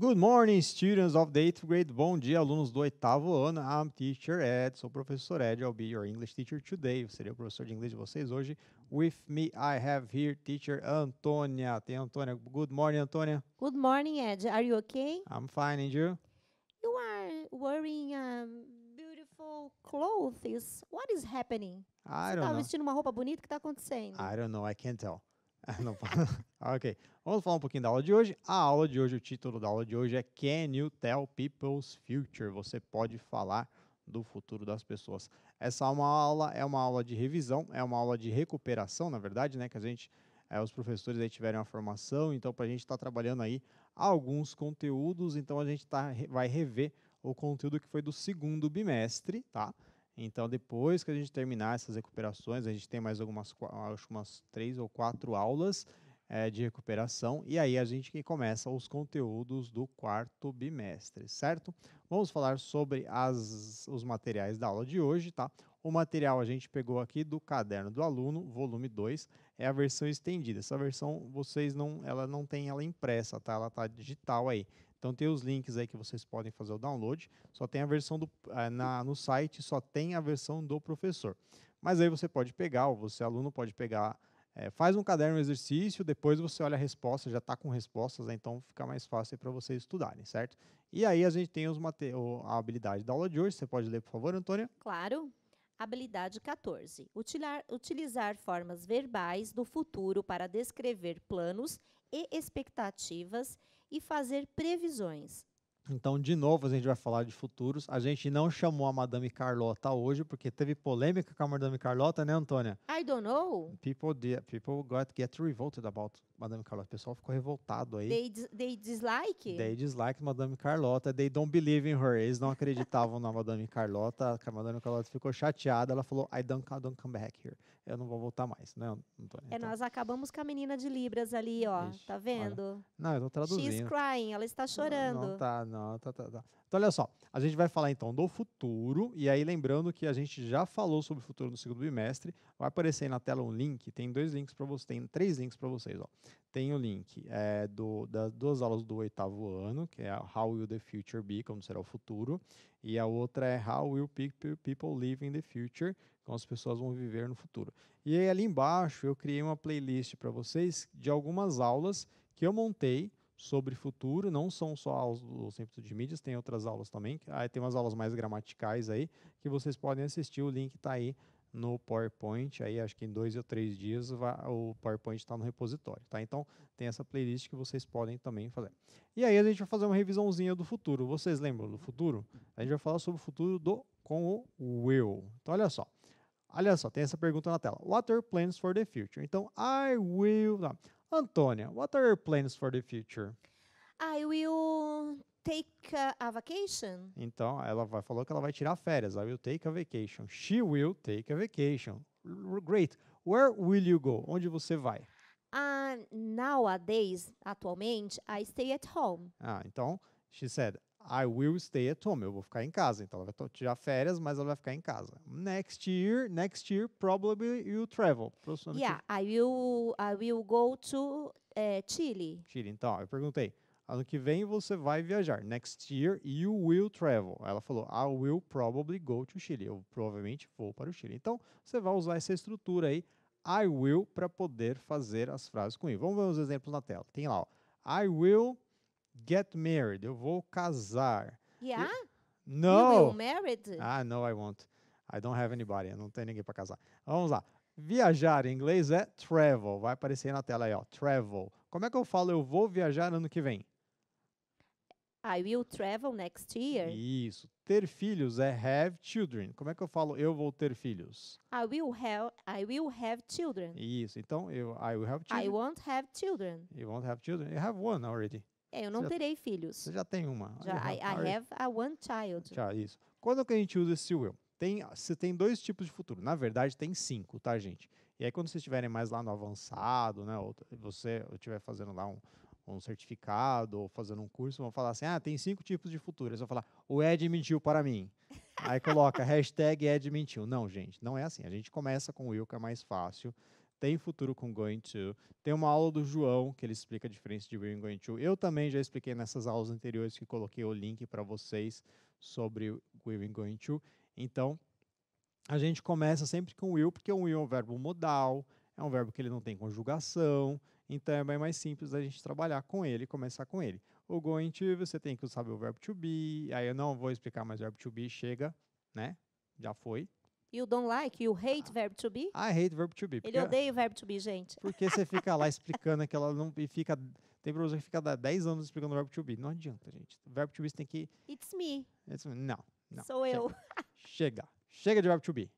Good morning, students of the eighth grade. Bom dia, alunos do oitavo ano. I'm teacher Ed, sou professor Ed. I'll be your English teacher today. Eu serei o professor de inglês de vocês hoje. With me, I have here teacher Antônia. Tem Antônia. Good morning, Antônia. Good morning, Ed. Are you okay? I'm fine, and you? You are wearing um, beautiful clothes. What is happening? I don't Você está vestindo uma roupa bonita. O que está acontecendo? I don't know. I can't tell. Não, ah, ok. Vamos falar um pouquinho da aula de hoje. A aula de hoje, o título da aula de hoje é Can You Tell People's Future? Você pode falar do futuro das pessoas. Essa é uma aula é uma aula de revisão, é uma aula de recuperação, na verdade, né? Que a gente, é, os professores aí tiveram a formação, então para a gente estar tá trabalhando aí alguns conteúdos, então a gente tá, vai rever o conteúdo que foi do segundo bimestre, tá? Então, depois que a gente terminar essas recuperações, a gente tem mais algumas, acho umas três ou quatro aulas é, de recuperação, e aí a gente que começa os conteúdos do quarto bimestre, certo? Vamos falar sobre as, os materiais da aula de hoje, tá? O material a gente pegou aqui do Caderno do Aluno, volume 2, é a versão estendida. Essa versão vocês não, ela não tem ela impressa, tá? Ela tá digital aí. Então tem os links aí que vocês podem fazer o download. Só tem a versão do eh, na, no site, só tem a versão do professor. Mas aí você pode pegar, ou você aluno pode pegar, é, faz um caderno exercício, depois você olha a resposta, já está com respostas, né? então fica mais fácil para vocês estudarem, certo? E aí a gente tem os mate a habilidade da aula de hoje. Você pode ler, por favor, Antônia? Claro. Habilidade 14. Utilar, utilizar formas verbais do futuro para descrever planos e expectativas e fazer previsões. Então, de novo, a gente vai falar de futuros. A gente não chamou a Madame Carlota hoje, porque teve polêmica com a Madame Carlota, né, Antônia? I don't know. People, did, people got get revolted about Madame Carlota. O pessoal ficou revoltado aí. They, they dislike? They dislike Madame Carlota. They don't believe in her. Eles não acreditavam na Madame Carlota. A Madame Carlota ficou chateada. Ela falou, I don't, I don't come back here eu não vou voltar mais, né, É, então. nós acabamos com a menina de Libras ali, ó. Ixi, tá vendo? Olha. Não, eu tô traduzindo. She's crying, ela está chorando. Não, não tá, não, tá, tá, tá. Então, olha só, a gente vai falar então do futuro, e aí lembrando que a gente já falou sobre o futuro no segundo bimestre, vai aparecer na tela um link, tem dois links para vocês, tem três links para vocês, ó. Tem o link é, do, das duas aulas do oitavo ano, que é How Will the Future Be, como será o futuro, e a outra é How Will People Live in the Future, como as pessoas vão viver no futuro. E aí ali embaixo eu criei uma playlist para vocês de algumas aulas que eu montei sobre futuro, não são só aulas do Centro de Mídias, tem outras aulas também, aí tem umas aulas mais gramaticais aí, que vocês podem assistir, o link está aí no PowerPoint. Aí acho que em dois ou três dias o PowerPoint está no repositório. Tá? Então tem essa playlist que vocês podem também fazer. E aí a gente vai fazer uma revisãozinha do futuro. Vocês lembram do futuro? A gente vai falar sobre o futuro do com o will. Então olha só. Olha só, tem essa pergunta na tela. What are plans for the future? Então, I will. Não. Antônia, what are your plans for the future? I will take a, vacation? Então, ela vai, falou que ela vai tirar férias. I will take a vacation. She will take a vacation. Great. Where will you go? Onde você vai? Uh, nowadays, atualmente, I stay at home. Ah, então, she said, I will stay at home. Eu vou ficar em casa. Então, ela vai tirar férias, mas ela vai ficar em casa. Next year, next year, probably you travel. Yeah, I will, I will go to uh, Chile. Chile. Então, eu perguntei, ano que vem você vai viajar. Next year you will travel. Ela falou, I will probably go to Chile. Eu provavelmente vou para o Chile. Então, você vai usar essa estrutura aí, I will, para poder fazer as frases com ele. Vamos ver os exemplos na tela. Tem lá, ó, I will get married. Eu vou casar. Yeah? No. You will married? Ah, no, I won't. I don't have anybody. Eu não tenho ninguém para casar. Vamos lá. Viajar em inglês é travel. Vai aparecer na tela aí, ó. Travel. Como é que eu falo eu vou viajar ano que vem? I will travel next year. Isso. Ter filhos é have children. Como é que eu falo eu vou ter filhos? I will have, I will have children. Isso. Então, eu, I will have children. I won't have children. You won't have children. You have one already. É, eu não terei filhos. Você já tem uma. Já, I, have, I have a one child. Já, isso. Quando que a gente usa esse will? Tem, você tem dois tipos de futuro. Na verdade, tem cinco, tá, gente? E aí, quando vocês estiverem mais lá no avançado, né? Ou você estiver fazendo lá um, um certificado ou fazendo um curso, vão falar assim: ah, tem cinco tipos de futuro. vão falar, o Ed mentiu para mim. Aí coloca hashtag Ed mentiu. Não, gente, não é assim. A gente começa com o Will, que é mais fácil. Tem futuro com going to. Tem uma aula do João, que ele explica a diferença de will e going to. Eu também já expliquei nessas aulas anteriores que coloquei o link para vocês sobre will e going to. Então, a gente começa sempre com will, porque o will é um verbo modal, é um verbo que ele não tem conjugação, então é bem mais simples a gente trabalhar com ele, começar com ele. O going to, você tem que saber o verbo to be, aí eu não vou explicar mais o verbo to be, chega, né? Já foi. You don't like, you hate ah, verb to be? I hate verb to be. Ele odeia o verbo to be, gente. Porque você fica lá explicando aquela não e fica tem pessoas que fica 10 anos explicando o verbo to be. Não adianta, gente. O verbo to be você tem que It's me. It's me. Não, não. Sou chega. eu. chega. Chega de verbo to be.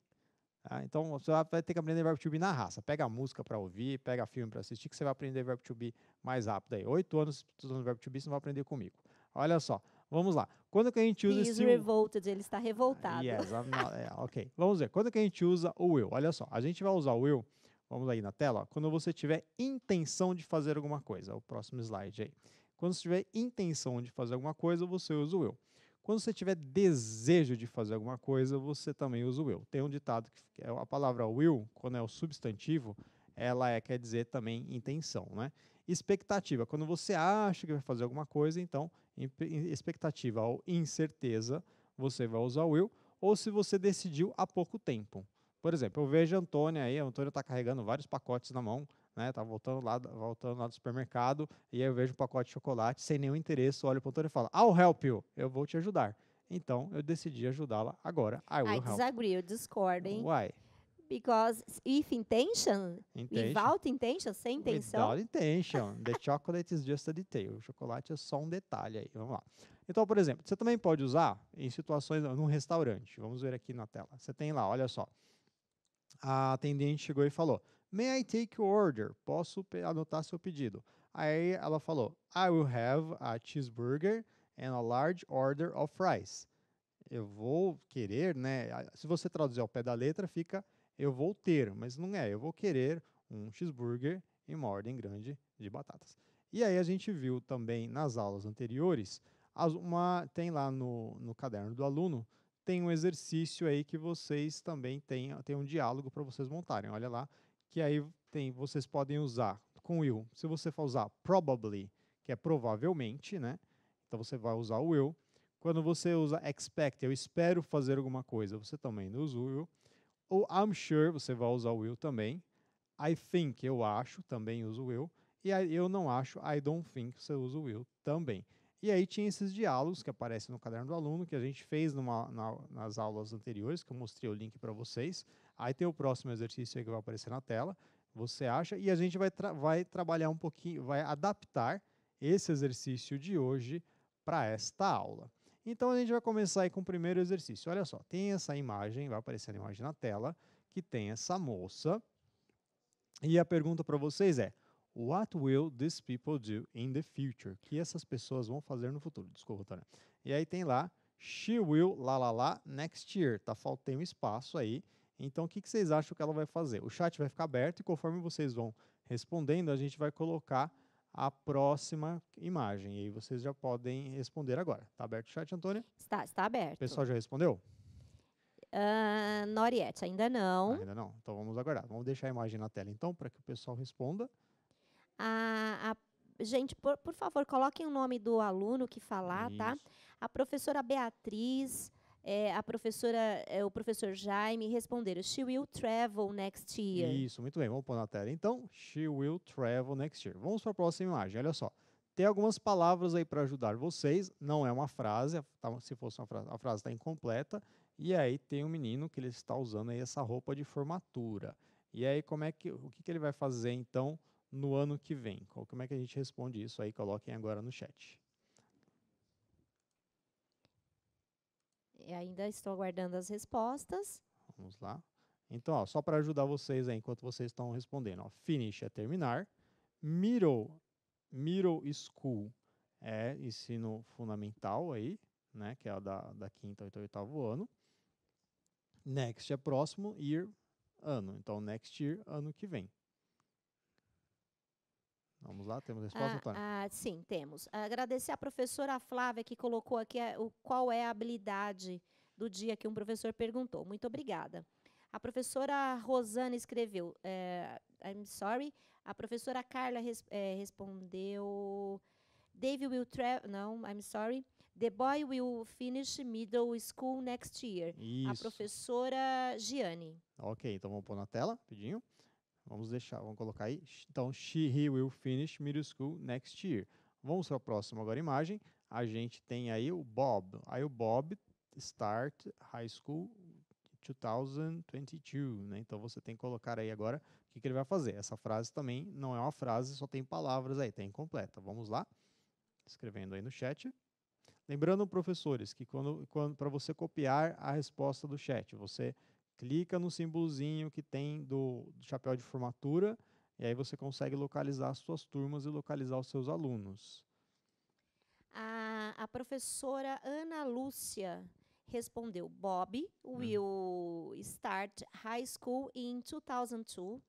Tá? Então você vai ter que aprender verbo to be na raça. Pega música para ouvir, pega filme para assistir, que você vai aprender verbo to be mais rápido aí. Oito anos estudando verbo to be, você não vai aprender comigo. Olha só, vamos lá. Quando que a gente usa He is esse... revolted, ele está revoltado. Yes, not... é, ok, vamos ver. Quando que a gente usa o will? Olha só, a gente vai usar o will, vamos aí na tela, ó, quando você tiver intenção de fazer alguma coisa. O próximo slide aí. Quando você tiver intenção de fazer alguma coisa, você usa o will. Quando você tiver desejo de fazer alguma coisa, você também usa o will. Tem um ditado que é a palavra will, quando é o substantivo, ela é, quer dizer também intenção, né? Expectativa, quando você acha que vai fazer alguma coisa, então expectativa ou incerteza, você vai usar o will, ou se você decidiu há pouco tempo. Por exemplo, eu vejo a Antônia aí, a Antônia está carregando vários pacotes na mão, né? Tá voltando lá, voltando lá do supermercado, e aí eu vejo um pacote de chocolate sem nenhum interesse, olho para o e falo, I'll help you, eu vou te ajudar. Então, eu decidi ajudá-la agora. I will I disagree, eu discordo, hein? Why? Because if intention, intention, without intention, sem intenção. Without intention, the chocolate is just a detail. O chocolate é só um detalhe aí. Vamos lá. Então, por exemplo, você também pode usar em situações num restaurante. Vamos ver aqui na tela. Você tem lá, olha só. A atendente chegou e falou: May I take your order? Posso anotar seu pedido? Aí ela falou: I will have a cheeseburger and a large order of fries. Eu vou querer, né? Se você traduzir ao pé da letra, fica eu vou ter, mas não é, eu vou querer um cheeseburger e uma ordem grande de batatas. E aí a gente viu também nas aulas anteriores, uma, tem lá no, no caderno do aluno, tem um exercício aí que vocês também têm, tem um diálogo para vocês montarem. Olha lá, que aí tem, vocês podem usar com will. Se você for usar probably, que é provavelmente, né? Então você vai usar o will. Quando você usa expect, eu espero fazer alguma coisa, você também usa o will. Ou I'm sure, você vai usar o will também. I think, eu acho, também uso o will. E aí, eu não acho, I don't think, você usa o will também. E aí tinha esses diálogos que aparecem no caderno do aluno, que a gente fez numa, na, nas aulas anteriores, que eu mostrei o link para vocês. Aí tem o próximo exercício aí que vai aparecer na tela, você acha, e a gente vai, tra vai trabalhar um pouquinho, vai adaptar esse exercício de hoje para esta aula. Então a gente vai começar aí com o primeiro exercício. Olha só, tem essa imagem, vai aparecer a imagem na tela, que tem essa moça. E a pergunta para vocês é: What will these people do in the future? Que essas pessoas vão fazer no futuro? Desculpa, Tânia. E aí tem lá, she will, lá, lá, lá, next year. Tá faltando um espaço aí. Então, o que, vocês acham que ela vai fazer? O chat vai ficar aberto e conforme vocês vão respondendo, a gente vai colocar a próxima imagem. E aí vocês já podem responder agora. Está aberto o chat, Antônia? Está, está aberto. O pessoal já respondeu? Uh, ah, not yet, ainda não. Ah, ainda não. Então vamos aguardar. Vamos deixar a imagem na tela então para que o pessoal responda. A, a gente, por, por, favor, coloquem o nome do aluno que falar, tá? Isso. tá? A professora Beatriz é, a professora, é, o professor Jaime responderam: She will travel next year. Isso, muito bem. Vamos pôr na tela. Então, she will travel next year. Vamos para a próxima imagem. Olha só. Tem algumas palavras aí para ajudar vocês. Não é uma frase, tá, se fosse uma frase, a frase está incompleta. E aí tem um menino que ele está usando aí essa roupa de formatura. E aí como é que o que, que ele vai fazer então no ano que vem? Como é que a gente responde isso aí? Coloquem agora no chat. E ainda estou aguardando as respostas. Vamos lá. Então, ó, só para ajudar vocês aí, enquanto vocês estão respondendo. Ó, finish é terminar. Middle, middle school é ensino fundamental aí, né? Que é da, da quinta ou oitavo ano. Next é próximo, year, ano. Então, next year, ano que vem. Vamos lá, temos resposta, ah, Antônio? Ah, sim, temos. Agradecer à professora Flávia que colocou aqui o, qual é a habilidade do dia que um professor perguntou. Muito obrigada. A professora Rosana escreveu, eh, I'm sorry. A professora Carla res, eh, respondeu, David will travel, não, I'm sorry. The boy will finish middle school next year. Isso. A professora Gianni. Ok, então vamos pôr na tela, pedinho. Vamos deixar, vamos colocar aí. Então, she, he will finish middle school next year. Vamos para a próxima agora imagem. A gente tem aí o Bob. Aí o Bob start high school 2022, né? Então você tem que colocar aí agora o que, que ele vai fazer. Essa frase também não é uma frase, só tem palavras aí, tem tá incompleta. Vamos lá, escrevendo aí no chat. Lembrando, professores, que quando, quando para você copiar a resposta do chat, você clica no símbolozinho que tem do, do chapéu de formatura e aí você consegue localizar as suas turmas e localizar os seus alunos. A, a professora Ana Lúcia respondeu: Bob will start high school in 2002.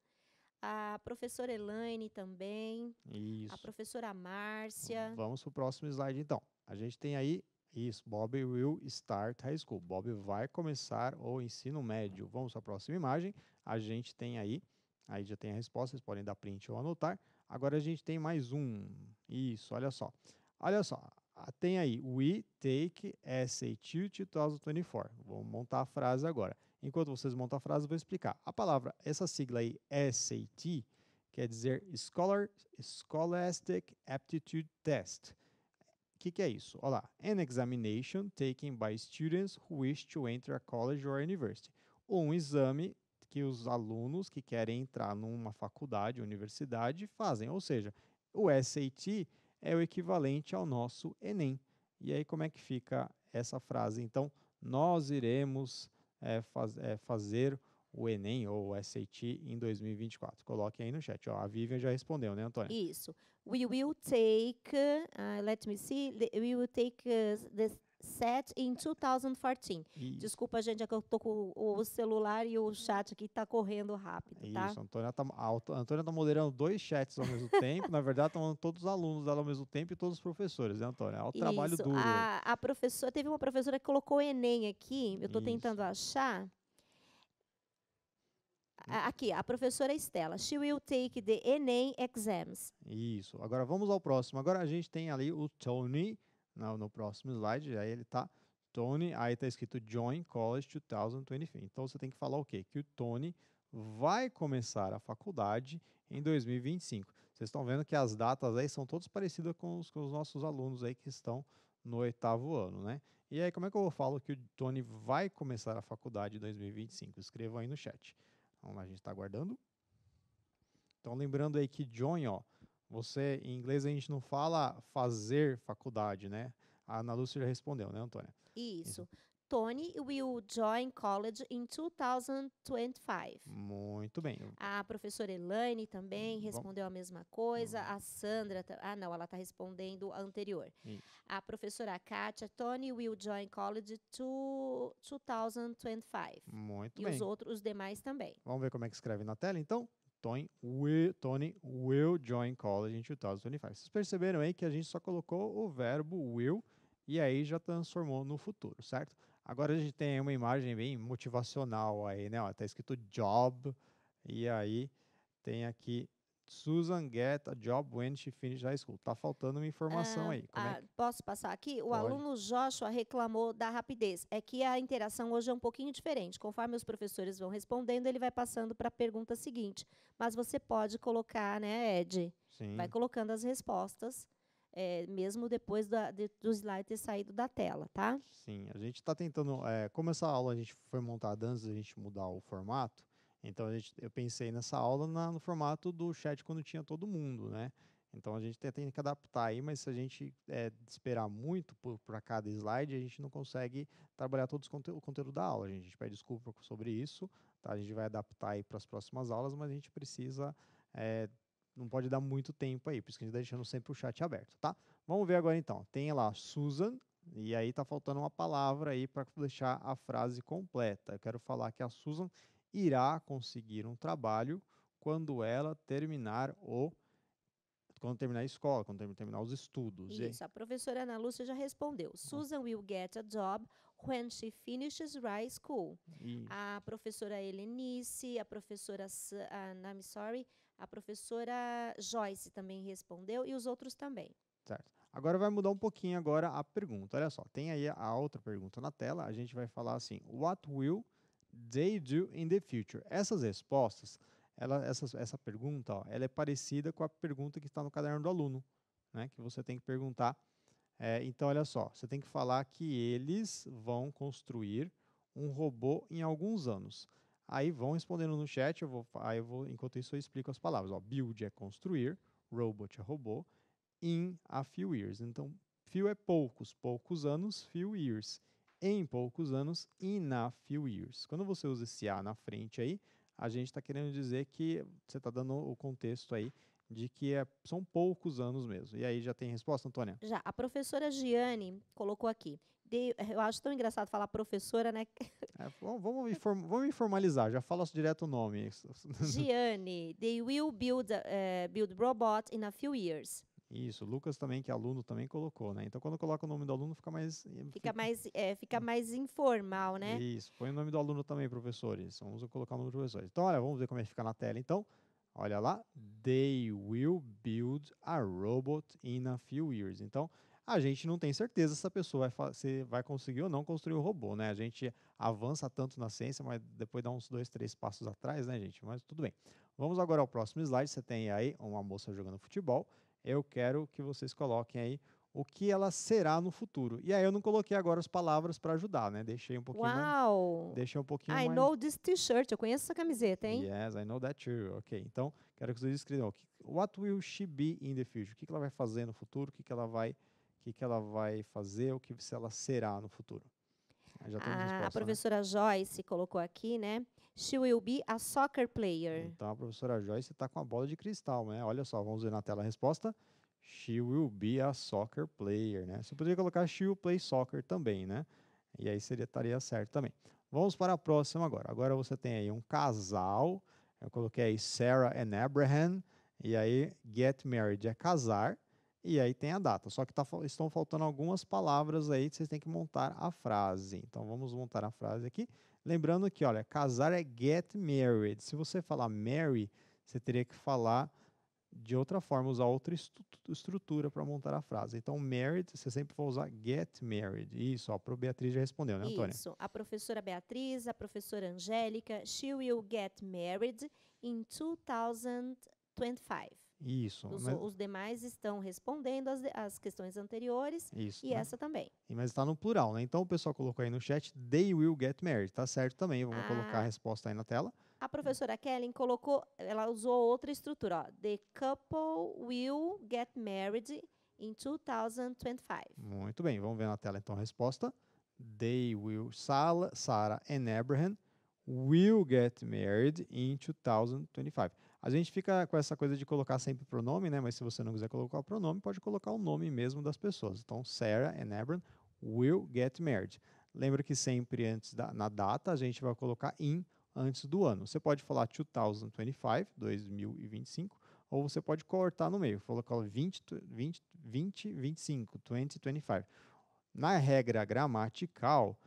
A professora Elaine também. Isso. A professora Márcia. Vamos para o próximo slide, então. A gente tem aí isso, Bob will start high school. Bob vai começar o ensino médio. Vamos à próxima imagem. A gente tem aí, aí já tem a resposta, vocês podem dar print ou anotar. Agora a gente tem mais um. Isso, olha só. Olha só, tem aí, we take SAT 2024. Vamos montar a frase agora. Enquanto vocês montam a frase, eu vou explicar. A palavra, essa sigla aí, SAT, quer dizer Scholar, Scholastic Aptitude Test que, que é isso? Olha lá. An examination taken by students who wish to enter a college or university. Ou um exame que os alunos que querem entrar numa faculdade, universidade, fazem. Ou seja, o SAT é o equivalente ao nosso Enem. E aí, como é que fica essa frase? Então, nós iremos é, faz, é, fazer o Enem ou o SAT em 2024? Coloque aí no chat. Ó, a Vivian já respondeu, né, Antônia? Isso. We will take, uh, let me see, we will take uh, the set in 2014. Isso. Desculpa, gente, é que eu tô com o celular e o chat aqui tá correndo rápido, tá? Isso, a Antônia tá, a Antônia tá moderando dois chats ao mesmo tempo. Na verdade, estão tá todos os alunos dela ao mesmo tempo e todos os professores, né, Antônia? É o trabalho duro. A, a professora, teve uma professora que colocou o Enem aqui, eu tô Isso. tentando achar. Aqui, a professora Estela. She will take the Enem exams. Isso. Agora vamos ao próximo. Agora a gente tem ali o Tony no, no próximo slide. Aí ele está Tony, aí está escrito Join College 2025. Então você tem que falar o quê? Que o Tony vai começar a faculdade em 2025. Vocês estão vendo que as datas aí são todas parecidas com os, com os nossos alunos aí que estão no oitavo ano, né? E aí, como é que eu falo que o Tony vai começar a faculdade em 2025? Escreva aí no chat. Vamos lá, a gente está aguardando. Então, lembrando aí que join, ó, você, em inglês a gente não fala fazer faculdade, né? A Ana Lúcia já respondeu, né, Antônia? Isso. Isso. Tony will join college in 2025. Muito bem. A professora Elaine também respondeu a mesma coisa. Hum. A Sandra, ah não, ela está respondendo a anterior. Isso. A professora Kátia, Tony will join college to 2025. Muito e bem. E os outros, os demais também. Vamos ver como é que escreve na tela, então? Tony will, Tony will join college in 2025. Vocês perceberam aí que a gente só colocou o verbo will e aí já transformou no futuro, certo? Agora a gente tem uma imagem bem motivacional aí, né? Está escrito job e aí tem aqui Susan get a job when she finished high school. Está faltando uma informação ah, aí. É ah, é que... Posso passar aqui? O Pode. aluno Joshua reclamou da rapidez. É que a interação hoje é um pouquinho diferente. Conforme os professores vão respondendo, ele vai passando para a pergunta seguinte. Mas você pode colocar, né, Ed? Sim. Vai colocando as respostas é, mesmo depois da, de, do slide ter saído da tela, tá? Sim, a gente está tentando. É, como essa aula a gente foi montada antes da gente mudar o formato, então a gente, eu pensei nessa aula na, no formato do chat quando tinha todo mundo, né? Então a gente tem, tem que adaptar aí, mas se a gente é, esperar muito para cada slide, a gente não consegue trabalhar todo o conteúdo da aula. A gente pede desculpa sobre isso, tá? a gente vai adaptar aí para as próximas aulas, mas a gente precisa é, não pode dar muito tempo aí, por isso que a gente está deixando sempre o chat aberto, tá? Vamos ver agora então. Tem lá Susan, e aí está faltando uma palavra aí para deixar a frase completa. Eu quero falar que a Susan irá conseguir um trabalho quando ela terminar o quando terminar a escola, quando terminar os estudos. Isso, e... a professora Ana Lúcia já respondeu. Susan will get a job when she finishes high school. A professora Helenice, a professora, uh, I'm sorry, a professora Joyce também respondeu e os outros também. Certo. Agora vai mudar um pouquinho agora a pergunta. Olha só, tem aí a outra pergunta na tela. A gente vai falar assim: What will they do in the future? Essas respostas, ela, essa, essa pergunta, ó, ela é parecida com a pergunta que está no caderno do aluno, né? Que você tem que perguntar. É, então, olha só, você tem que falar que eles vão construir um robô em alguns anos. Aí vão respondendo no chat, eu vou, aí eu vou, enquanto isso eu explico as palavras. Ó, build é construir, robot é robô, in a few years. Então, few é poucos, poucos anos, few years. Em poucos anos, in a few years. Quando você usa esse a na frente aí, a gente está querendo dizer que você está dando o contexto aí de que é, são poucos anos mesmo. E aí já tem resposta, Antônia? Já. A professora Giane colocou aqui. Eh, eu acho tão engraçado falar professora, né? É, vamos, vamos me formalizar, já fala direto o nome. Gianni, they will build, uh, build robot in a few years. Isso, Lucas também, que é aluno, também colocou, né? Então, quando coloca o nome do aluno, fica mais... Eh, fica, mais, é, fica mais informal, né? Isso, põe o nome do aluno também, professores. Então, vamos colocar o nome dos professores. Então, olha, vamos ver como é que fica na tela. Então, olha lá. They will build a robot in a few years. Então, a gente não tem certeza se a pessoa vai, se vai conseguir ou não construir o robô, né? A gente avança tanto na ciência, mas depois dá uns dois, três passos atrás, né, gente? Mas tudo bem. Vamos agora ao próximo slide. Você tem aí uma moça jogando futebol. Eu quero que vocês coloquem aí o que ela será no futuro. E aí eu não coloquei agora as palavras para ajudar, né? Deixei um pouquinho Uau! Mais, deixei um pouquinho I mais... know this t-shirt. Eu conheço essa camiseta, hein? Yes, I know that too. Ok, então quero que vocês escrevam. What will she be in the future? O que ela vai fazer no futuro? O que ela vai que, que ela vai fazer, o que se ela será no futuro. Já a, resposta, a né? professora né? Joyce colocou aqui, né? She will be a soccer player. Então a professora Joyce está com a bola de cristal, né? Olha só, vamos ver na tela a resposta. She will be a soccer player, né? Você poderia colocar she will play soccer também, né? E aí seria, estaria certo também. Vamos para a próxima agora. Agora você tem aí um casal. Eu coloquei aí Sarah and Abraham. E aí, get married é casar. E aí tem a data. Só que tá, estão faltando algumas palavras aí que vocês têm que montar a frase. Então vamos montar a frase aqui. Lembrando que, olha, casar é get married. Se você falar marry, você teria que falar de outra forma, usar outra estrutura para montar a frase. Então, married, você sempre vai usar get married. Isso, ó, a Beatriz já respondeu, né, Antônia? Isso, a professora Beatriz, a professora Angélica, she will get married in 2025. Isso. Os, mas... os demais estão respondendo as, as questões anteriores Isso, e né? essa também. Mas está no plural, né? Então o pessoal colocou aí no chat, they will get married. Tá certo também, vamos ah. colocar a resposta aí na tela. A professora Kellen colocou, ela usou outra estrutura, ó. The couple will get married in 2025. Muito bem, vamos ver na tela então a resposta. They will, Sarah and Abraham will get married in 2025. A gente fica com essa coisa de colocar sempre pronome, né? Mas se você não quiser colocar o pronome, pode colocar o nome mesmo das pessoas. Então, Sarah and Abram will get married. Lembra que sempre antes da na data a gente vai colocar in antes do ano. Você pode falar 2025, 2025, ou você pode cortar no meio, colocar 20, 20, 20 2025. Na regra gramatical,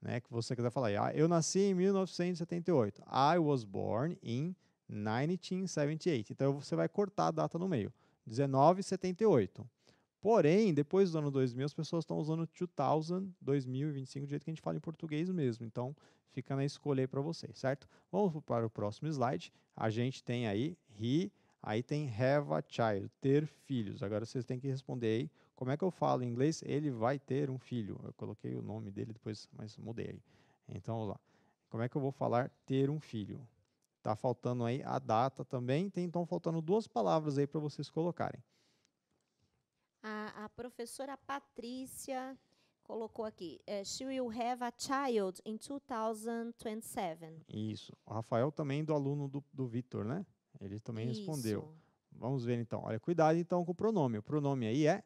né, que você quiser falar, ah, eu nasci em 1978. I was born in 1978. Então você vai cortar a data no meio. 1978. Porém, depois do ano 2000, as pessoas estão usando 2000, 2025, do jeito que a gente fala em português mesmo. Então, fica na escolha aí para vocês, certo? Vamos para o próximo slide. A gente tem aí he, aí tem have a child, ter filhos. Agora vocês têm que responder aí, como é que eu falo em inglês? Ele vai ter um filho. Eu coloquei o nome dele depois, mas mudei aí. Então, vamos lá. Como é que eu vou falar ter um filho? Tá faltando aí a data também. Tem então faltando duas palavras aí para vocês colocarem. A, a, professora Patrícia colocou aqui: eh, She will have a child in 2027. Isso. O Rafael também, do aluno do, do Vitor, né? Ele também Isso. respondeu. Vamos ver então. Olha, cuidado então com o pronome. O pronome aí é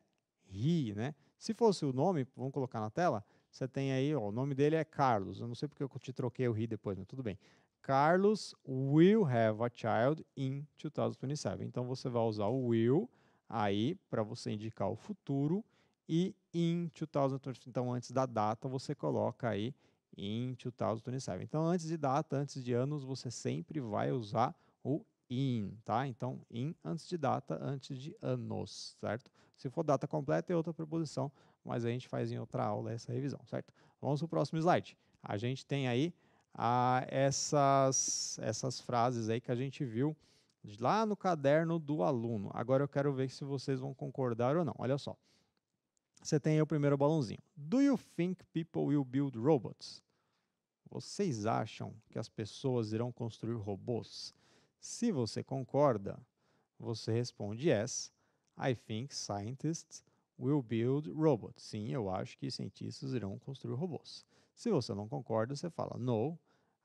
he, né? Se fosse o nome, vamos colocar na tela. Você tem aí, ó, o nome dele é Carlos. Eu não sei porque eu te troquei o he depois, mas tudo bem. Carlos will have a child in 2027. Então você vai usar o will aí para você indicar o futuro e in 2027. Então antes da data você coloca aí in 2027. Então antes de data, antes de anos, você sempre vai usar o in, tá? Então in antes de data, antes de anos, certo? Se for data completa é outra preposição, mas a gente faz em outra aula essa revisão, certo? Vamos para o próximo slide. A gente tem aí a essas, essas frases aí que a gente viu lá no caderno do aluno. Agora eu quero ver se vocês vão concordar ou não. Olha só. Você tem aí o primeiro balãozinho. Do you think people will build robots? Vocês acham que as pessoas irão construir robôs? Se você concorda, você responde yes. I think scientists will build robots. Sim, eu acho que cientistas irão construir robôs. Se você não concorda, você fala no,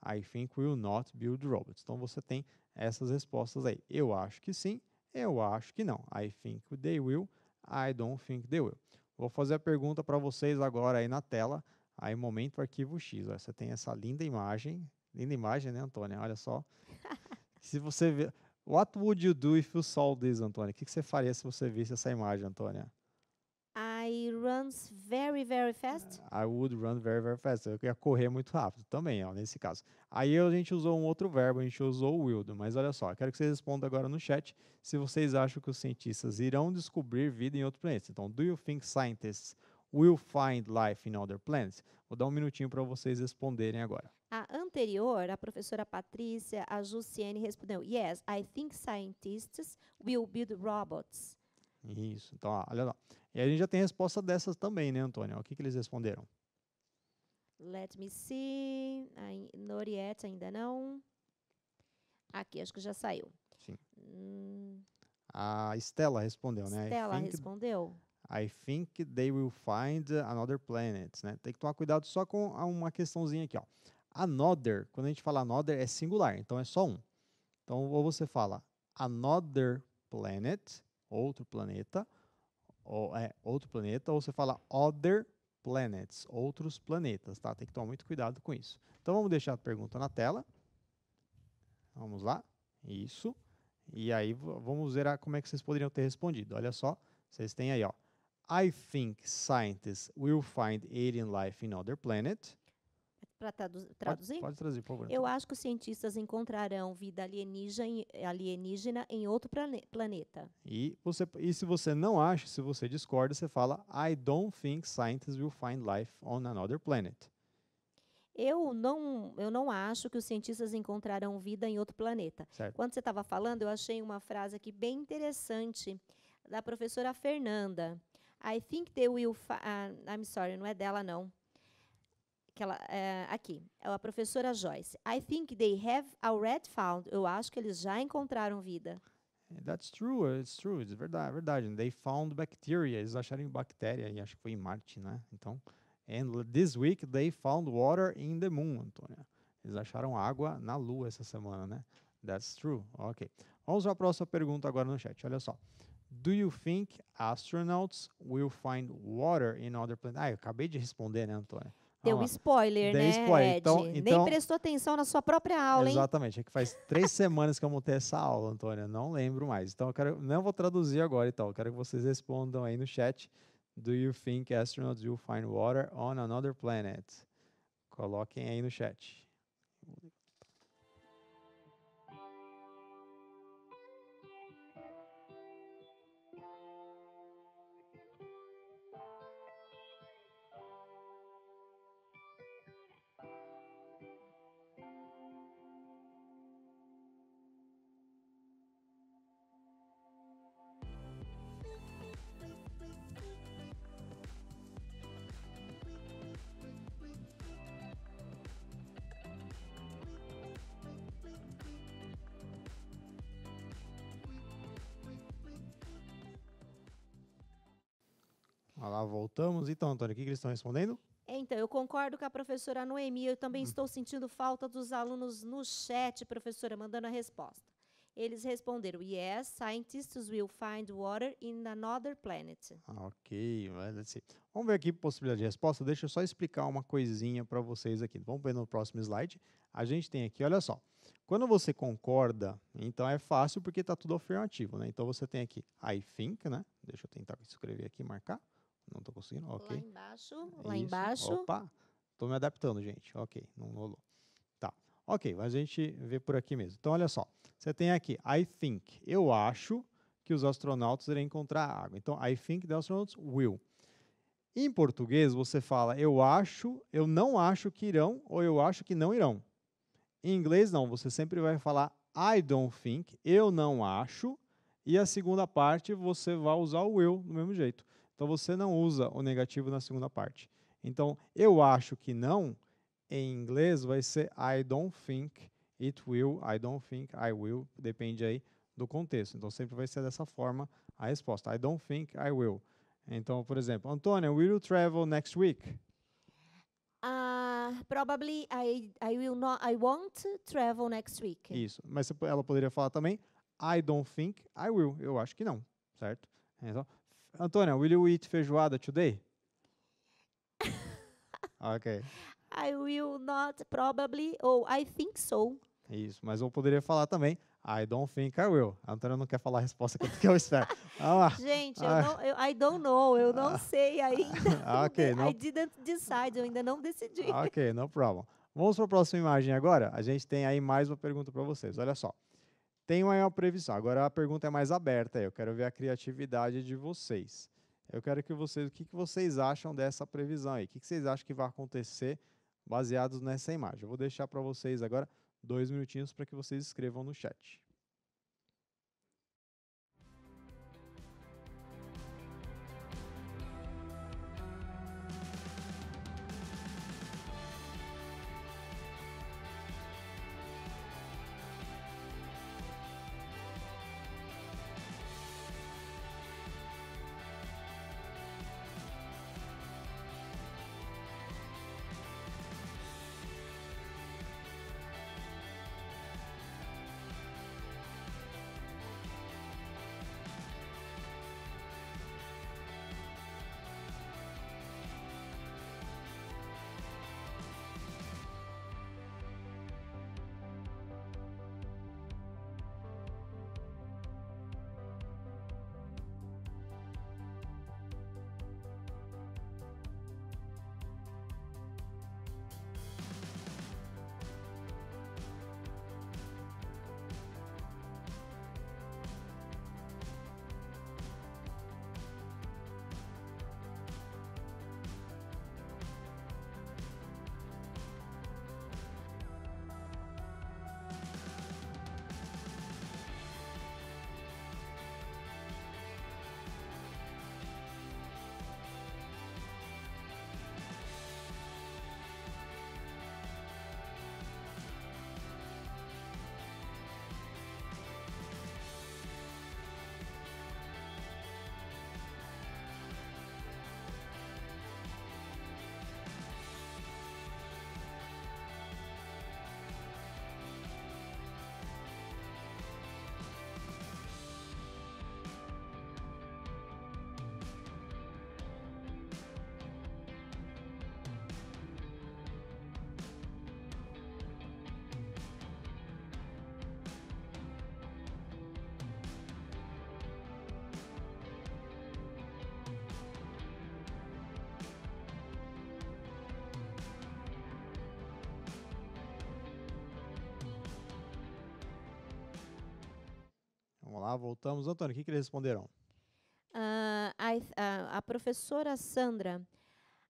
I think we will not build robots. Então você tem essas respostas aí. Eu acho que sim, eu acho que não. I think they will, I don't think they will. Vou fazer a pergunta para vocês agora aí na tela, aí momento arquivo X. você tem essa linda imagem, linda imagem, né, Antônia? Olha só. se você vê, what would you do if you saw this, Antônia? O que, que você faria se você visse essa imagem, Antônia? runs very, very fast? I would run very, very fast. Eu ia correr muito rápido também, ó, nesse caso. Aí a gente usou um outro verbo, a gente usou will, Mas olha só, quero que vocês respondam agora no chat se vocês acham que os cientistas irão descobrir vida em outros planetas. Então, do you think scientists will find life in other planets? Vou dar um minutinho para vocês responderem agora. A anterior, a professora Patrícia, a Jussiane respondeu: Yes, I think scientists will build robots. Isso, então ó, olha lá. E a gente já tem resposta dessas também, né, Antônio? O que, que eles responderam? Let me see. Noriet ainda não. Aqui, acho que já saiu. Sim. Hum. A Estela respondeu, né? Estela respondeu. I think they will find another planet, né? Tem que tomar cuidado só com uma questãozinha aqui, ó. Another, quando a gente fala another, é singular, então é só um. Então, ou você fala another planet, outro planeta, ou é outro planeta, ou você fala other planets, outros planetas, tá? Tem que tomar muito cuidado com isso. Então vamos deixar a pergunta na tela. Vamos lá. Isso. E aí vamos ver como é que vocês poderiam ter respondido. Olha só, vocês têm aí, ó. I think scientists will find alien life in other planet para tradu traduzir? Pode, pode, traduzir, por favor. Eu acho que os cientistas encontrarão vida alienígena, alienígena em outro planeta. E, você, e se você não acha, se você discorda, você fala I don't think scientists will find life on another planet. Eu não, eu não acho que os cientistas encontrarão vida em outro planeta. Certo. Quando você estava falando, eu achei uma frase aqui bem interessante da professora Fernanda. I think they will. Uh, I'm sorry, não é dela não que ela, é, aqui, é a professora Joyce. I think they have already found. Eu acho que eles já encontraram vida. É, that's true, it's true, it's verdade, é verdade. And they found bacteria, eles acharam bactéria, e acho que foi em Marte, né? Então, and this week they found water in the moon, Antônia. Eles acharam água na lua essa semana, né? That's true, ok. Vamos à próxima pergunta agora no chat, olha só. Do you think astronauts will find water in other planets? Ah, eu acabei de responder, né, Antônia? Deu spoiler, Dei né? Spoiler. Então, Ed? então, Nem prestou atenção na sua própria aula, Exatamente. É que faz três semanas que eu montei essa aula, Antônia. Não lembro mais. Então, eu quero, não vou traduzir agora e então, tal. Quero que vocês respondam aí no chat. Do you think astronauts will find water on another planet? Coloquem aí no chat. lá, voltamos. Então, Antônio, o que, eles estão respondendo? Então, eu concordo com a professora Noemi. Eu também hum. estou sentindo falta dos alunos no chat, professora, mandando a resposta. Eles responderam: Yes, scientists will find water in another planet. let's ah, ok, assim, vamos ver aqui possibilidade de resposta. Deixa eu só explicar uma coisinha para vocês aqui. Vamos ver no próximo slide. A gente tem aqui, olha só. Quando você concorda, então é fácil porque está tudo afirmativo, né? Então você tem aqui I think, né? Deixa eu tentar escrever aqui, marcar. Não estou conseguindo, ok. Lá embaixo, Isso. lá embaixo. Opa, estou me adaptando, gente. Ok, não rolou. Tá, ok, mas a gente vê por aqui mesmo. Então, olha só, você tem aqui, I think, eu acho que os astronautas irão encontrar água. Então, I think the astronauts will. Em português, você fala eu acho, eu não acho que irão ou eu acho que não irão. Em inglês, não. Você sempre vai falar I don't think, eu não acho. E a segunda parte, você vai usar o will do mesmo jeito. Então você não usa o negativo na segunda parte. Então, eu acho que não, em inglês vai ser I don't think it will, I don't think I will, depende aí do contexto. Então sempre vai ser dessa forma a resposta. I don't think I will. Então, por exemplo, Antônia, will you travel next week? Ah, probably I, I will not I won't travel next week. Isso. Mas ela poderia falar também I don't think I will. Eu acho que não, certo? Então, Antônia, é will you eat feijoada today? ok. I will not probably, ou I think so. Isso, mas eu poderia falar também, I don't think I will. A Antônia não quer falar a resposta que eu espero. Ah, Gente, eu ah. não, eu, I don't know, eu não ah, sei ainda. ok. Não, I didn't decide, eu ainda não decidi. Ok, no problem. Vamos para a próxima imagem agora? A gente tem aí mais uma pergunta para vocês, olha só. Tem uma previsão. Agora a pergunta é mais aberta. Eu quero ver a criatividade de vocês. Eu quero que vocês, o que, que vocês acham dessa previsão aí? O que, que vocês acham que vai acontecer baseados nessa imagem? Eu vou deixar para vocês agora dois minutinhos para que vocês escrevam no chat. lá, voltamos. Antônio, o que, que eles responderam? Uh, I, uh, a professora Sandra,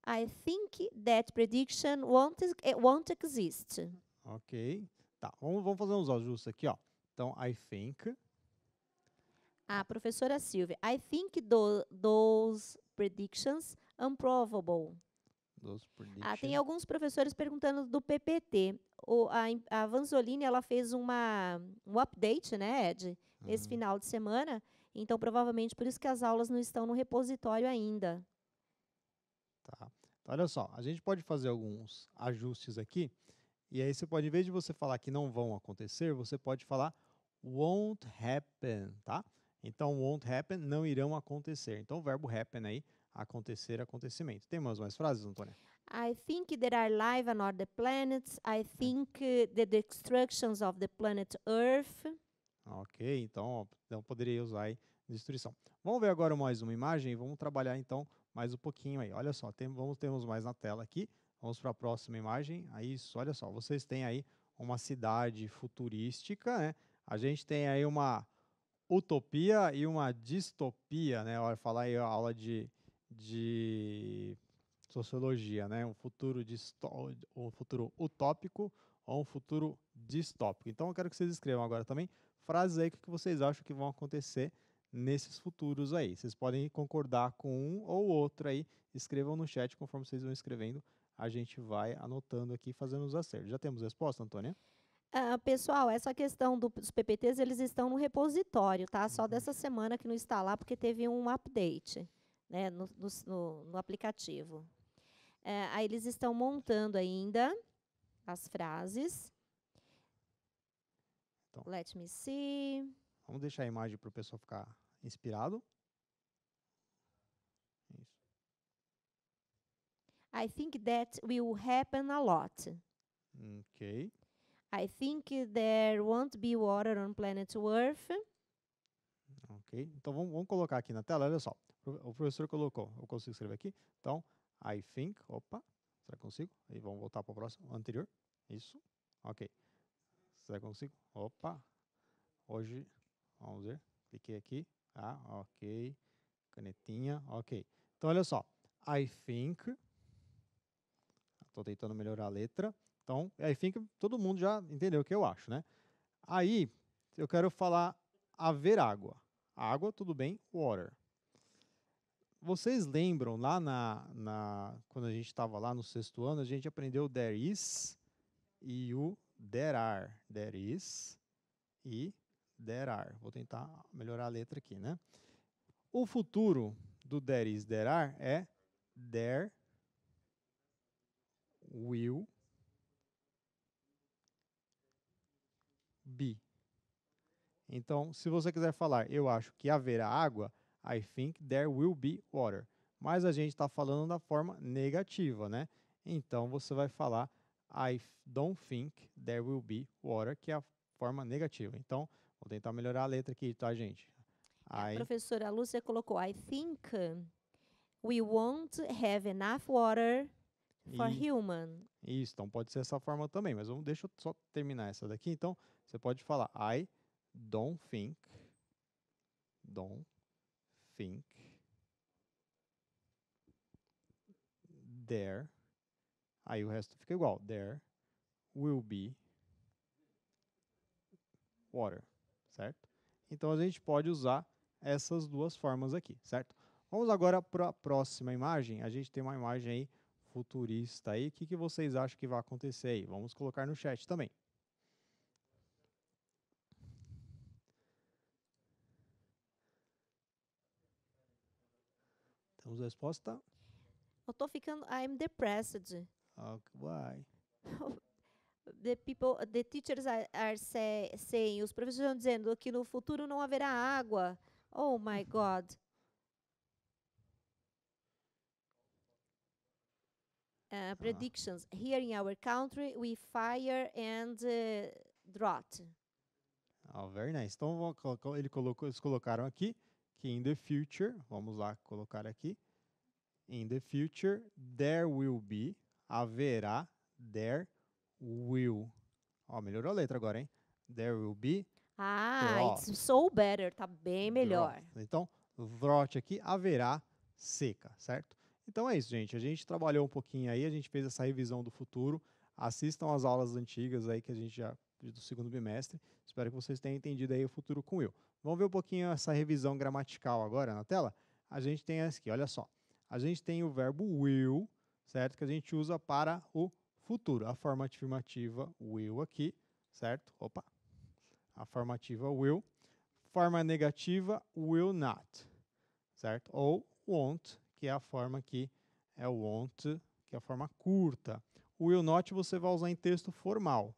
I think that prediction won't, eh, won't exist. Ok. Tá, vamos, vamos fazer uns ajustes aqui, ó. Então, I think. A professora Silvia, I think do, those predictions improbable. Ah, tem alguns professores perguntando do PPT o, a, a Vanzolini ela fez uma, um update, né, Ed? Nesse uhum. final de semana. Então, provavelmente por isso que as aulas não estão no repositório ainda. Tá. Então, olha só, a gente pode fazer alguns ajustes aqui. E aí você pode, em vez de você falar que não vão acontecer, você pode falar won't happen, tá? Então, won't happen, não irão acontecer. Então, o verbo happen aí, acontecer, acontecimento. Tem mais, mais frases, Antônia? I think there are life on other planets. I think the destructions of the planet Earth. Ok, então, então poderia usar aí destruição. Vamos ver agora mais uma imagem e vamos trabalhar então mais um pouquinho aí. Olha só, tem, vamos temos mais na tela aqui. Vamos para a próxima imagem. Aí, olha só, vocês têm aí uma cidade futurística, né? A gente tem aí uma utopia e uma distopia, né? Olha, falar aí a aula de, de sociologia, né? Um futuro disto, um futuro utópico ou um futuro distópico. Então eu quero que vocês escrevam agora também frases aí que vocês acham que vão acontecer nesses futuros aí. Vocês podem concordar com um ou outro aí. Escrevam no chat conforme vocês vão escrevendo. A gente vai anotando aqui, fazendo os acertos. Já temos resposta, Antônia? Ah, pessoal, essa questão dos PPTs, eles estão no repositório, tá? Só uhum. dessa semana que não está lá, porque teve um update né, no, no, no aplicativo. É, aí eles estão montando ainda as frases. Então, Let me see. Vamos deixar a imagem para o pessoal ficar inspirado. Isso. I think that will happen a lot. Ok. I think there won't be water on planet Earth. Ok. Então vamos, vamos colocar aqui na tela. Olha só. O professor colocou. Eu consigo escrever aqui. Então, I think, opa, será que consigo? Aí vamos voltar para o próximo, anterior, isso, ok. Será que consigo? Opa, hoje, vamos ver, cliquei aqui, ah, ok, canetinha, ok. Então, olha só, I think, estou tentando melhorar a letra, então, I think todo mundo já entendeu o que eu acho, né? Aí, eu quero falar haver água. Água, tudo bem, water vocês lembram lá na, na quando a gente estava lá no sexto ano, a gente aprendeu there is e o there are. There is e there are. Vou tentar melhorar a letra aqui, né? O futuro do there is, there are é there will be. Então, se você quiser falar, eu acho que haverá água, I think there will be water. Mas a gente está falando da forma negativa, né? Então você vai falar I don't think there will be water, que é a forma negativa. Então, vou tentar melhorar a letra aqui, tá, gente? A I... professora Lúcia colocou I think we won't have enough water for e... human. Isso, então pode ser essa forma também, mas vamos, deixa eu só terminar essa daqui. Então, você pode falar I don't think, don't think there, aí o resto fica igual, there will be water, certo? Então a gente pode usar essas duas formas aqui, certo? Vamos agora para a próxima imagem. A gente tem uma imagem aí futurista aí. O que, que vocês acham que vai acontecer aí? Vamos colocar no chat também. resposta? Eu tô ficando. I'm depressed. Okay, why? The people, the teachers are, are say, saying, os professores estão dizendo que no futuro não haverá água. Oh my God. Uh, ah. predictions. Ah. Here in our country, we fire and uh, drought. Oh, very nice. Então, ele colocou, eles colocaram aqui que in the future, vamos lá colocar aqui, In the future, there will be. Haverá. There will. Ó, melhorou a letra agora, hein? There will be. Ah, it's so better. Tá bem melhor. Então, drought aqui, haverá seca, certo? Então é isso, gente. A gente trabalhou um pouquinho aí, a gente fez essa revisão do futuro. Assistam as aulas antigas aí que a gente já do segundo bimestre. Espero que vocês tenham entendido aí o futuro com eu. Vamos ver um pouquinho essa revisão gramatical agora na tela? A gente tem essa aqui, olha só a gente tem o verbo will, certo? Que a gente usa para o futuro. A forma afirmativa will aqui, certo? Opa! A formativa will. Forma negativa will not, certo? Ou won't, que é a forma que é o won't, que é a forma curta. O will not você vai usar em texto formal.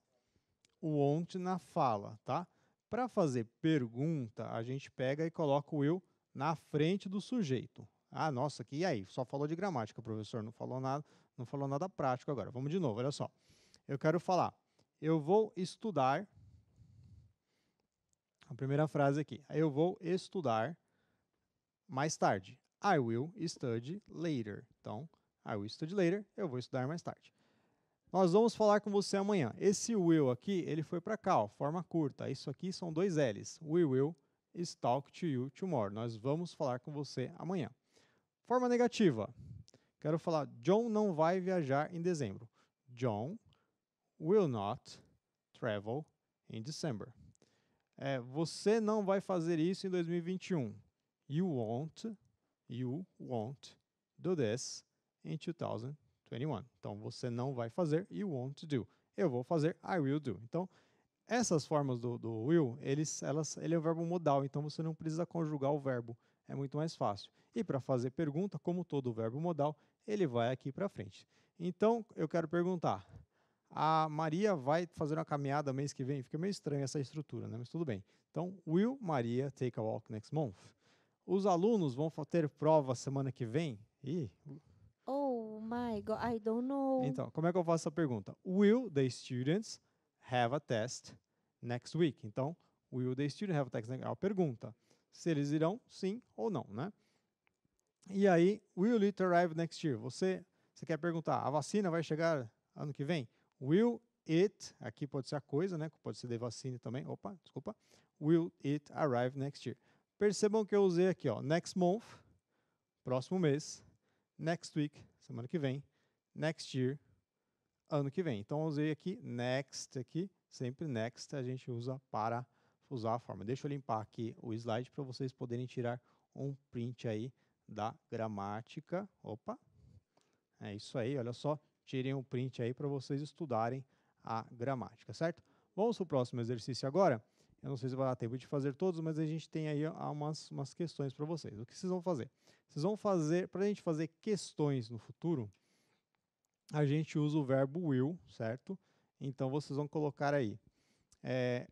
O won't na fala, tá? Para fazer pergunta, a gente pega e coloca o will na frente do sujeito. Ah, nossa, que e aí? Só falou de gramática, professor, não falou nada, não falou nada prático agora. Vamos de novo, olha só. Eu quero falar. Eu vou estudar a primeira frase aqui. Eu vou estudar mais tarde. I will study later. Então, I will study later, eu vou estudar mais tarde. Nós vamos falar com você amanhã. Esse will aqui, ele foi para cá, ó, forma curta. Isso aqui são dois L's. We will talk to you tomorrow. Nós vamos falar com você amanhã. Forma negativa. Quero falar John não vai viajar em dezembro. John will not travel in December. É, você não vai fazer isso em 2021. You won't, you won't do this in 2021. Então você não vai fazer, you won't do. Eu vou fazer, I will do. Então essas formas do, do will, eles, elas, ele é um verbo modal, então você não precisa conjugar o verbo. É muito mais fácil. E para fazer pergunta, como todo verbo modal, ele vai aqui para frente. Então, eu quero perguntar. A Maria vai fazer uma caminhada mês que vem. Fica meio estranha essa estrutura, né? Mas tudo bem. Então, will Maria take a walk next month? Os alunos vão ter prova semana que vem? Ih. Oh my god, I don't know. Então, como é que eu faço essa pergunta? Will the students have a test next week? Então, will the students have a test next week? É uma pergunta. Se eles irão sim ou não, né? E aí, will it arrive next year? Você, você quer perguntar, a vacina vai chegar ano que vem? Will it, aqui pode ser a coisa, né? Pode ser de vacina também. Opa, desculpa. Will it arrive next year? Percebam que eu usei aqui, ó, next month, próximo mês, next week, semana que vem, next year, ano que vem. Então, eu usei aqui next aqui, sempre next a gente usa para usar a forma. Deixa eu limpar aqui o slide para vocês poderem tirar um print aí da gramática. Opa! É isso aí, olha só. Tirem um print aí para vocês estudarem a gramática, certo? Vamos para o próximo exercício agora. Eu não sei se vai dar tempo de fazer todos, mas a gente tem aí ah, umas, umas questões para vocês. O que vocês vão fazer? Vocês vão fazer, para a gente fazer questões no futuro, a gente usa o verbo will, certo? Então vocês vão colocar aí. É,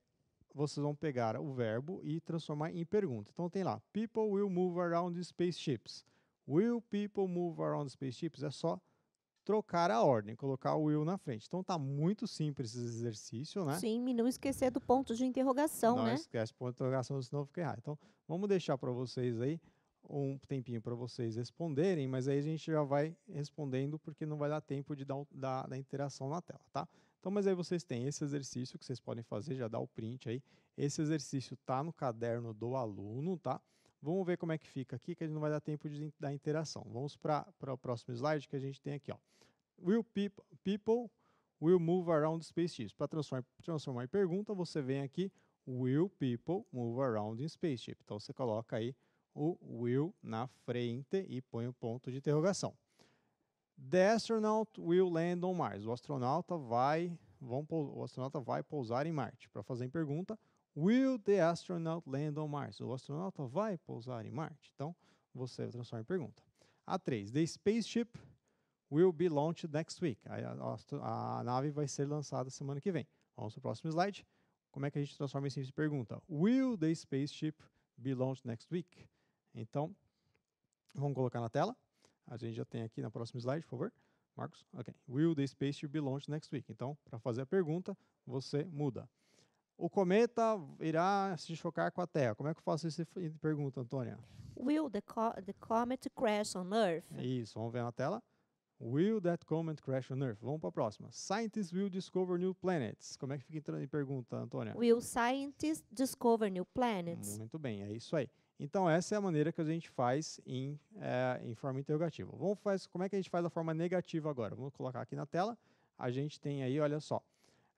vocês vão pegar o verbo e transformar em pergunta. Então tem lá, people will move around spaceships. Will people move around spaceships? É só trocar a ordem, colocar o will na frente. Então tá muito simples esse exercício, né? Sim, e não esquecer do ponto de interrogação, não né? Não esquece ponto de interrogação, senão fica errado. Então vamos deixar para vocês aí um tempinho para vocês responderem, mas aí a gente já vai respondendo porque não vai dar tempo de dar da interação na tela, tá? Então, mas aí vocês têm esse exercício que vocês podem fazer, já dá o print aí. Esse exercício está no caderno do aluno, tá? Vamos ver como é que fica aqui, que a gente não vai dar tempo de da interação. Vamos para o próximo slide que a gente tem aqui, ó. Will people, people will move around spaceships? Para transformar, transformar em pergunta, você vem aqui, will people move around in spaceship. Então você coloca aí o will na frente e põe o um ponto de interrogação. The astronaut will land on Mars. O astronauta vai, vão, o astronauta vai pousar em Marte. Para fazer a pergunta, will the astronaut land on Mars? O astronauta vai pousar em Marte. Então, você transforma em pergunta. A3. The spaceship will be launched next week. A, a, a nave vai ser lançada semana que vem. Vamos para o próximo slide. Como é que a gente transforma isso em pergunta? Will the spaceship be launched next week? Então, vamos colocar na tela. A gente já tem aqui na próxima slide, por favor. Marcos? Ok. Will the spaceship be launched next week? Então, para fazer a pergunta, você muda. O cometa irá se chocar com a Terra. Como é que eu faço essa pergunta, Antônia? Will the, co the comet crash on Earth? Isso, vamos ver na tela. Will that comet crash on Earth? Vamos para a próxima. Scientists will discover new planets. Como é que fica entrando em pergunta, Antônia? Will scientists discover new planets? Muito bem, é isso aí. Então, essa é a maneira que a gente faz em, é, em forma interrogativa. Vamos fazer, como é que a gente faz a forma negativa agora? Vamos colocar aqui na tela. A gente tem aí, olha só.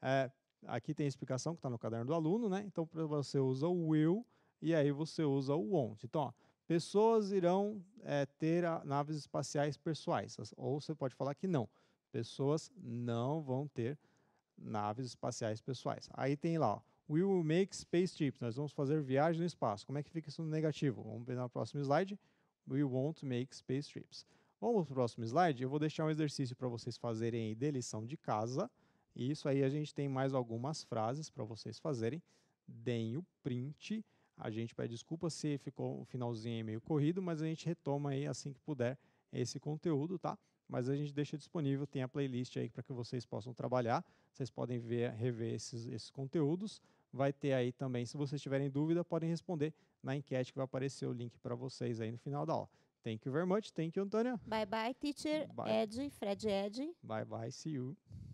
É, aqui tem a explicação que está no caderno do aluno, né? Então, você usa o will e aí você usa o won't. Então, ó, pessoas irão é, ter a, naves espaciais pessoais. Ou você pode falar que não. Pessoas não vão ter naves espaciais pessoais. Aí tem lá, ó, We will make space trips. Nós vamos fazer viagem no espaço. Como é que fica isso no negativo? Vamos ver no próximo slide. We won't make space trips. Vamos para o próximo slide. Eu vou deixar um exercício para vocês fazerem aí de lição de casa. E isso aí a gente tem mais algumas frases para vocês fazerem. Deem o print. A gente pede desculpa se ficou o finalzinho meio corrido, mas a gente retoma aí assim que puder esse conteúdo, tá? Mas a gente deixa disponível, tem a playlist aí para que vocês possam trabalhar. Vocês podem ver, rever esses, esses conteúdos vai ter aí também. Se vocês tiverem dúvida, podem responder na enquete que vai aparecer o link para vocês aí no final da aula. Thank you very much. Thank you, Antônia. Bye bye, teacher bye. Ed, Fred Ed. Bye bye, see you.